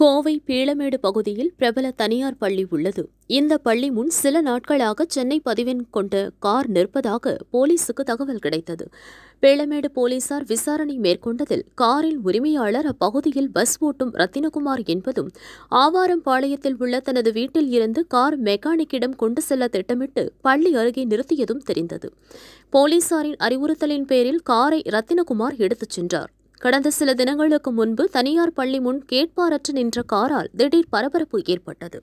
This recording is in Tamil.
கோவை பீளமேடு பகுதியில் பிரபல தனியார் பள்ளி உள்ளது இந்த பள்ளி முன் சில நாட்களாக சென்னை பதிவெண் கொண்ட கார் நிற்பதாக போலீசுக்கு தகவல் கிடைத்தது பீளமேடு போலீசார் விசாரணை மேற்கொண்டதில் காரில் உரிமையாளர் அப்பகுதியில் பஸ் ஓட்டும் ரத்தினகுமார் என்பதும் ஆவாரம்பாளையத்தில் உள்ள தனது வீட்டில் இருந்து கார் மெக்கானிக்கிடம் கொண்டு செல்ல திட்டமிட்டு பள்ளி அருகே நிறுத்தியதும் தெரிந்தது போலீசாரின் அறிவுறுத்தலின் பேரில் காரை ரத்தினகுமார் எடுத்துச் சென்றார் கடந்த சில தினங்களுக்கு முன்பு தனியார் பள்ளி முன் கேட்பாரற்று நின்ற காரால் திடீர் பரபரப்பு ஏற்பட்டது